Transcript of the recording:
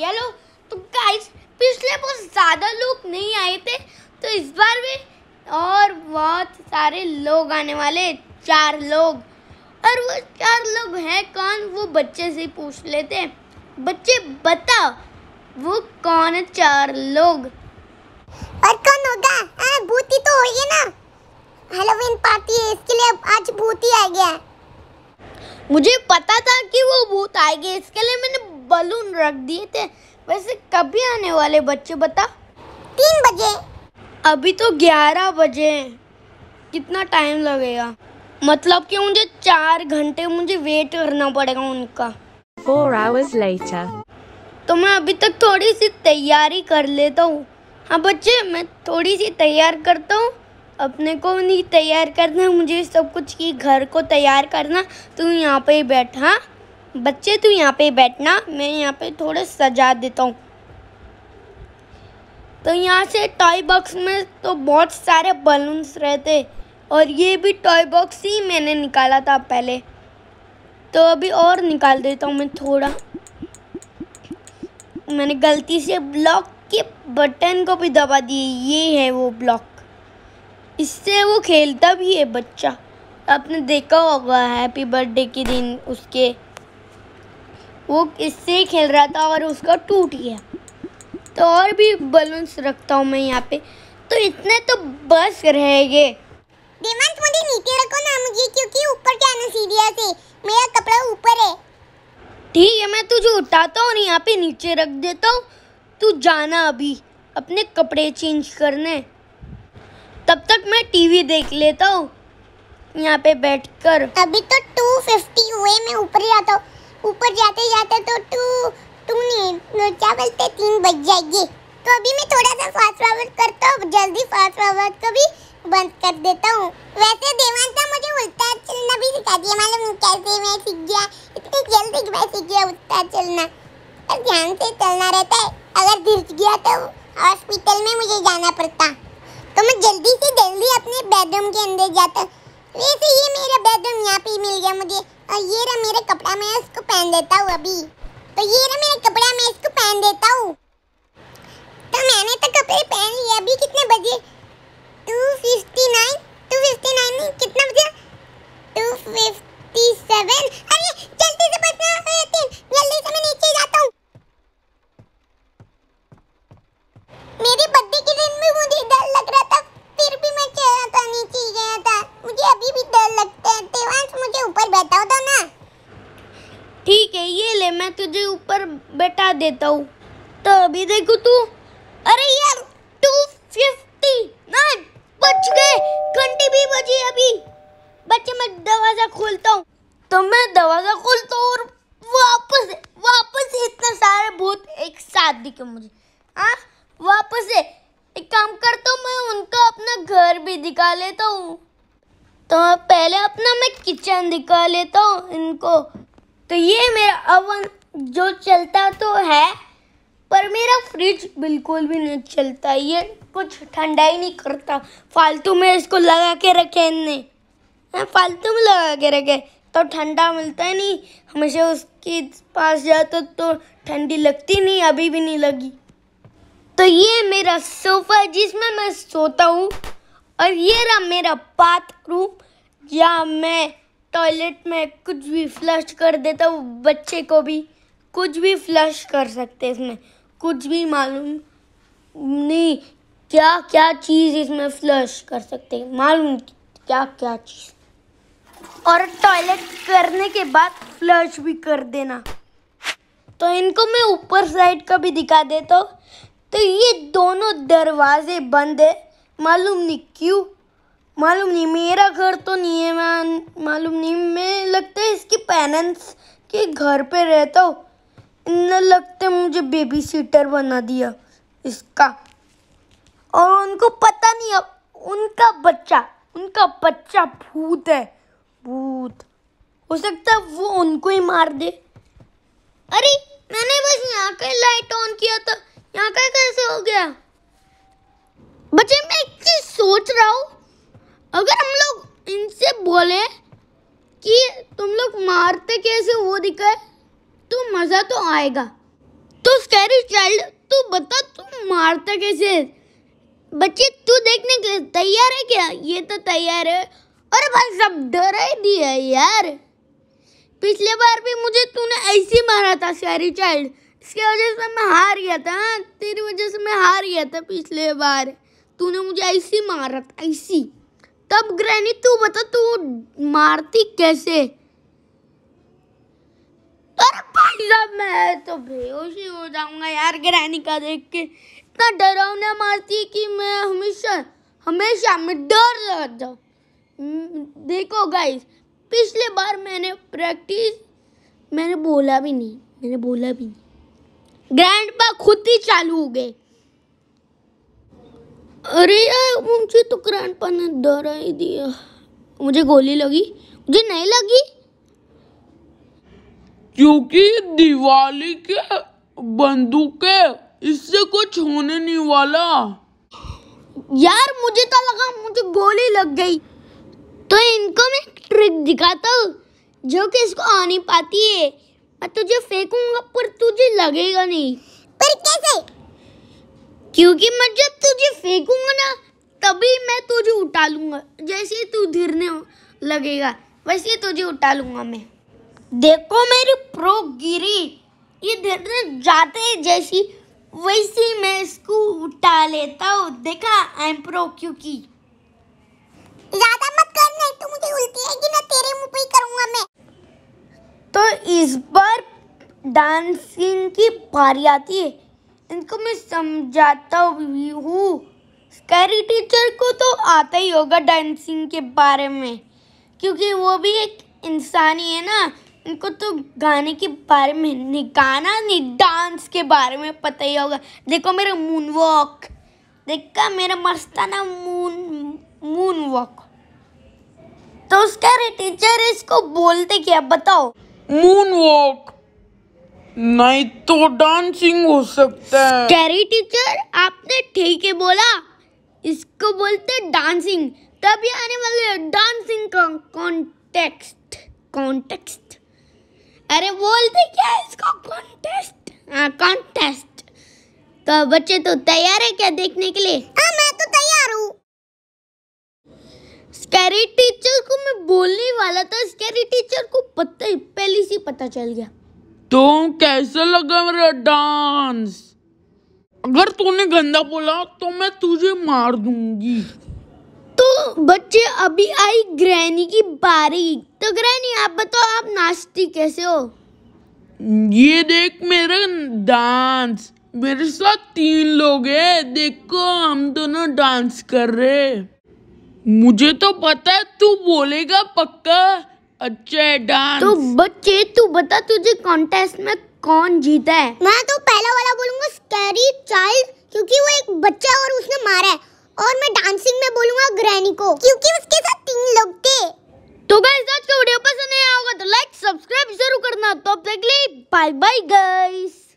Yellow तो guys पिछले बहुत ज़्यादा लोग नहीं आए थे तो इस बार भी और बहुत सारे लोग आने वाले चार लोग और वो चार लोग हैं कौन वो बच्चे से पूछ लेते बच्चे बता वो कौन है चार लोग और कौन होगा आ, भूती तो होगी ना हेलोवीन पार्टी है इसके लिए आज भूती आ गया मुझे पता था कि वो भूत आएगी इसके लिए मैंने बलून रख दिए थे वैसे कभी आने वाले बच्चे बता तीन बजे अभी तो ग्यारह बजे कितना टाइम लगेगा मतलब कि मुझे चार घंटे मुझे वेट करना पड़ेगा उनका Four hours later. तो मैं अभी तक थोड़ी सी तैयारी कर लेता हूँ हाँ बच्चे मैं थोड़ी सी तैयार करता हूँ अपने को नहीं तैयार करना मुझे सब कुछ की घर को तैयार करना तू यहाँ पे ही बैठा हाँ बच्चे तू यहाँ पे बैठना मैं यहाँ पे थोड़े सजा देता हूँ तो यहाँ से टॉय बॉक्स में तो बहुत सारे बलून्स रहते और ये भी टॉय बॉक्स ही मैंने निकाला था पहले तो अभी और निकाल देता हूँ मैं थोड़ा मैंने गलती से ब्लॉक के बटन को भी दबा दिए ये है वो ब्लॉक इससे वो खेलता भी है बच्चा आपने देखा होगा हैप्पी बर्थडे के दिन उसके वो इससे खेल रहा था और उसका टूट गया तो और भी बलून्स रखता हूँ मैं यहाँ पे तो इतने तो बस रहेंगे देवांत मुझे नीचे रखो ना मुझे क्योंकि ऊपर जाना सीढ़िया से मेरा कपड़ा ऊपर है ठीक है मैं तुझे उठाता हूँ यहाँ पे नीचे रख देता हूँ तू जाना अभी अपने कपड़े चेंज करने तब तक मैं टीवी देख लेता हूँ यहाँ पे बैठकर अभी तो टू फिफ्टी हुए मैं ऊपर जाता हूँ ऊपर जाते जाते तो तू तू नहीं क्या बोलते तीन बज जाएगी तो अभी मैं थोड़ा सा फास्ट फॉरवर्ड करता हूँ जल्दी फास्ट फॉरवर्ड को भी बंद कर देता हूँ वैसे देवान देवांता मुझे उल्टा चलना भी सिखा दिया मालूम कैसे मैं सीख गया इतनी जल्दी मैं सीख गया उल्टा चलना पर ध्यान से चलना रहता है अगर गिर गया तो हॉस्पिटल में मुझे जाना पड़ता तो मैं जल्दी से जल्दी अपने बेडरूम के अंदर जाता वैसे ये मेरा बेडरूम यहाँ पे मिल गया मुझे और ये रहा मेरा कपड़ा मैं इसको पहन देता हूँ अभी तो ये रहा मेरा कपड़ा मैं इसको पहन देता हूँ देता हूँ तो अभी देखो तू अरे यार टू फिफ्टी नाइन बच गए घंटी भी बजी अभी बच्चे मैं दरवाज़ा खोलता हूँ तो मैं दरवाज़ा खोलता हूँ और वापस वापस इतने सारे भूत एक साथ दिखे मुझे हाँ वापस से एक काम करता हूँ मैं उनका अपना घर भी दिखा लेता हूँ तो पहले अपना मैं किचन दिखा लेता हूँ इनको तो ये मेरा अवन जो चलता तो है पर मेरा फ्रिज बिल्कुल भी नहीं चलता ये कुछ ठंडा ही नहीं करता फालतू में इसको लगा के रखे इनने हाँ, फालतू में लगा के रखे तो ठंडा मिलता ही नहीं हमेशा उसके पास जाता तो ठंडी लगती नहीं अभी भी नहीं लगी तो ये मेरा सोफ़ा जिसमें मैं सोता हूँ और ये रहा मेरा बाथरूम या मैं टॉयलेट में कुछ भी फ्लश कर देता हूँ बच्चे को भी कुछ भी फ्लश कर सकते हैं इसमें कुछ भी मालूम नहीं क्या क्या चीज़ इसमें फ्लश कर सकते हैं मालूम क्या क्या चीज़ और टॉयलेट करने के बाद फ्लश भी कर देना तो इनको मैं ऊपर साइड का भी दिखा देता हूँ तो ये दोनों दरवाजे बंद है मालूम नहीं क्यों मालूम नहीं मेरा घर तो नहीं है मैं मालूम नहीं मैं लगता है इसकी पेरेंट्स के घर पे रहता हूँ न लगते मुझे बेबी सीटर बना दिया इसका और उनको पता नहीं अब उनका बच्चा उनका बच्चा भूत है भूत हो सकता है वो उनको ही मार दे अरे मैंने बस यहाँ का लाइट ऑन किया था यहाँ का कैसे हो गया बच्चे मैं एक चीज सोच रहा हूँ अगर हम लोग इनसे बोले कि तुम लोग मारते कैसे वो दिखाए तो मज़ा तो आएगा तो स्कैरी चाइल्ड तू बता तू मारता कैसे बच्चे तू देखने के लिए तैयार है क्या ये तो तैयार है और भाई सब डरा ही दिया यार पिछले बार भी मुझे तूने ऐसे मारा था स्कैरी चाइल्ड इसकी वजह से मैं हार गया था हाँ तेरी वजह से मैं हार गया था पिछले बार तूने मुझे ऐसी मारा था ऐसी तब ग्रैनी तू बता तू मारती कैसे अरे भाई साहब मैं तो बेहोश ही हो जाऊंगा यार ग्रैनी का देख के इतना डरावना मारती कि मैं हमेशा हमेशा मैं डर जाता हम्म, देखो गाइस पिछले बार मैंने प्रैक्टिस मैंने बोला भी नहीं मैंने बोला भी नहीं ग्रैंड पा खुद ही चालू हो गए अरे यार मुझे तो ग्रैंड पा ने डरा ही दिया मुझे गोली लगी मुझे नहीं लगी क्योंकि दिवाली के बंदूकें इससे कुछ होने नहीं वाला यार मुझे तो लगा मुझे गोली लग गई तो इनको मैं ट्रिक दिखाता हूँ जो कि इसको आ नहीं पाती है मैं तुझे फेंकूंगा पर तुझे लगेगा नहीं पर कैसे क्योंकि मैं जब तुझे फेंकूंगा ना तभी मैं तुझे उठा लूंगा जैसे तू धिरने लगेगा वैसे तुझे उठा लूंगा मैं देखो मेरी प्रो गिरी ये धीरे तो जाते जैसी वैसी मैं इसको उठा लेता हूँ देखा आई एम प्रो क्योंकि ज्यादा मत कर नहीं तो मुझे उल्टी आएगी तेरे मुंह पे ही मैं तो इस बार डांसिंग की पारी आती है इनको मैं समझाता भी हूँ स्कैरी टीचर को तो आता ही होगा डांसिंग के बारे में क्योंकि वो भी एक इंसान ही है ना इनको तो गाने के बारे में नहीं गाना नहीं डांस के बारे में पता ही होगा देखो मेरा मून वॉक देखा मेरा मस्ताना मून मून वॉक तो उसका टीचर इसको बोलते क्या बताओ मून वॉक नहीं तो डांसिंग हो सकता है कैरी टीचर आपने ठीक है बोला इसको बोलते डांसिंग तभी आने वाले डांसिंग का कॉन्टेक्स्ट कॉन्टेक्स्ट अरे बोल दे क्या इसको कॉन्टेस्ट हाँ कॉन्टेस्ट तो बच्चे तो तैयार है क्या देखने के लिए आ, हाँ, मैं तो तैयार हूँ स्कैरी टीचर को मैं बोलने वाला था स्कैरी टीचर को पता ही पहले से पता चल गया तो कैसा लगा मेरा डांस अगर तूने गंदा बोला तो मैं तुझे मार दूंगी तो बच्चे अभी आई ग्रैनी की बारी तो ग्रैनी आप बताओ आप नाचती कैसे हो ये देख मेरा डांस मेरे साथ तीन लोग हैं देखो हम दोनों डांस कर रहे मुझे तो पता है तू बोलेगा पक्का अच्छा डांस तो बच्चे तू बता तुझे कॉन्टेस्ट में कौन जीता है मैं तो पहला वाला बोलूंगा स्कैरी चाइल्ड क्योंकि वो एक बच्चा और उसने मारा है और मैं डांसिंग में बोलूंगा ग्रैनी को क्योंकि उसके साथ तीन लोग थे तो गाइस आज का वीडियो पसंद आया होगा तो लाइक सब्सक्राइब जरूर करना तो अब तक बाय बाय गाइस